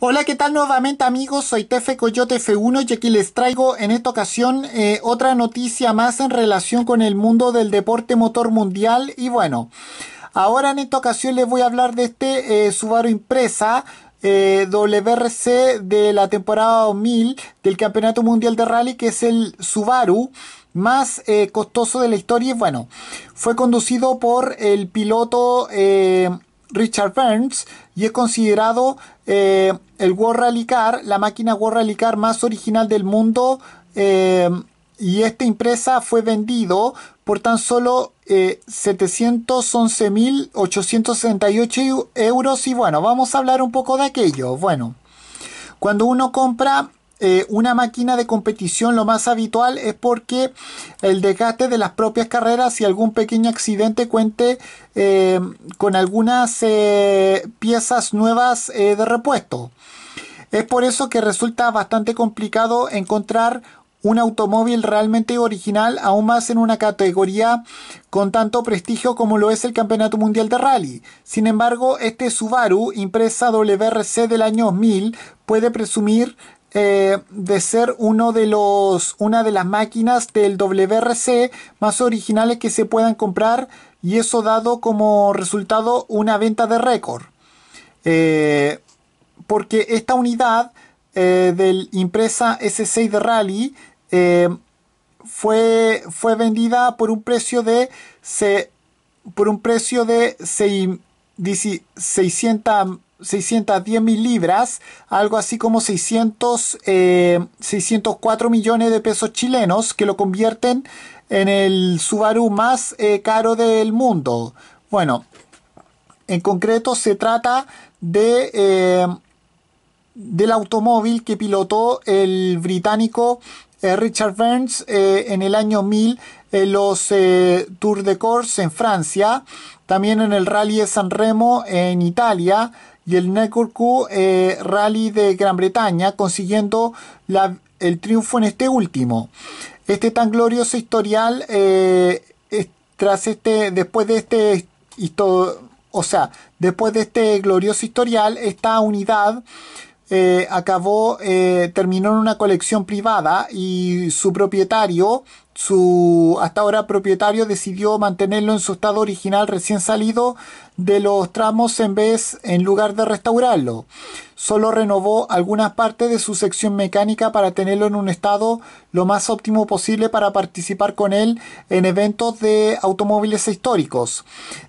Hola, ¿qué tal nuevamente amigos? Soy Tefe Coyote F1 y aquí les traigo en esta ocasión eh, otra noticia más en relación con el mundo del deporte motor mundial y bueno, ahora en esta ocasión les voy a hablar de este eh, Subaru Impresa eh, WRC de la temporada 2000 del Campeonato Mundial de Rally que es el Subaru más costoso de la historia y bueno, fue conducido por el piloto... Richard Burns y es considerado eh, el World Rally la máquina World Rally más original del mundo. Eh, y esta empresa fue vendido por tan solo eh, 711.868 euros. Y bueno, vamos a hablar un poco de aquello. Bueno, cuando uno compra eh, una máquina de competición lo más habitual es porque el desgaste de las propias carreras y algún pequeño accidente cuente eh, con algunas eh, piezas nuevas de repuesto. Es por eso que resulta bastante complicado encontrar un automóvil realmente original, aún más en una categoría con tanto prestigio como lo es el Campeonato Mundial de Rally. Sin embargo, este Subaru, impresa WRC del año 2000, puede presumir eh, de ser uno de los, una de las máquinas del WRC más originales que se puedan comprar y eso dado como resultado una venta de récord. Eh, porque esta unidad de eh, del impresa S6 de Rally fue, fue vendida por un precio de, por un precio de 600 610 mil libras, algo así como 600, 604 eh, millones de pesos chilenos, que lo convierten en el Subaru más eh, caro del mundo. Bueno, en concreto se trata de, eh, del automóvil que pilotó el británico eh, Richard Burns eh, en el año 1000 en eh, los Tour de Corse en Francia, también en el Rally de San Remo en Italia y el Necorcu Rally de Gran Bretaña, consiguiendo el triunfo en este último. Este tan glorioso historial, tras este, después de este o sea, después de este glorioso historial, esta unidad eh, acabó, eh, terminó en una colección privada y su propietario su hasta ahora propietario decidió mantenerlo en su estado original recién salido de los tramos en vez en lugar de restaurarlo. Solo renovó algunas partes de su sección mecánica para tenerlo en un estado lo más óptimo posible para participar con él en eventos de automóviles históricos.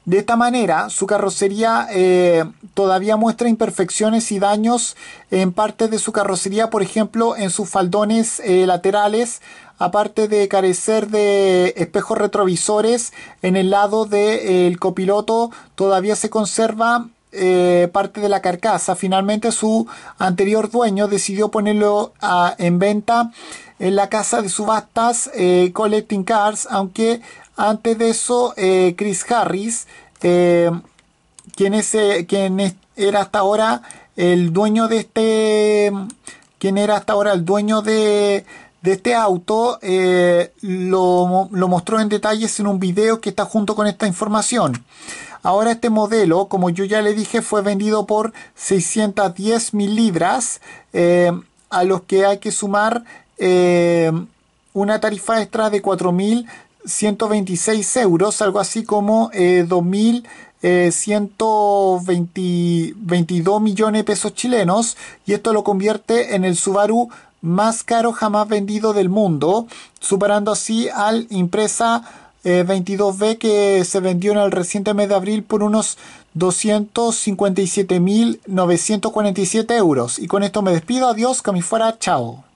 De esta manera, su carrocería eh, todavía muestra imperfecciones y daños en parte de su carrocería, por ejemplo, en sus faldones eh, laterales, aparte de carecer de espejos retrovisores, en el lado del eh, copiloto todavía se conserva eh, parte de la carcasa. Finalmente su anterior dueño decidió ponerlo ah, en venta en la casa de subastas eh, Collecting Cars, aunque antes de eso Chris Harris, quien, es, quien era hasta ahora el dueño de este, quien era hasta ahora el dueño de, de este auto eh, lo, mostró en detalles en un video que está junto con esta información. Ahora este modelo, como yo ya le dije, fue vendido por 610 mil libras, eh, a los que hay que sumar eh, una tarifa extra de 4.126 euros, algo así como 2.000 eh, 122 millones de pesos chilenos y esto lo convierte en el Subaru más caro jamás vendido del mundo, superando así al Impresa 22B eh, que se vendió en el reciente mes de abril por unos 257.947 euros. Y con esto me despido, adiós, que me fuera, chao.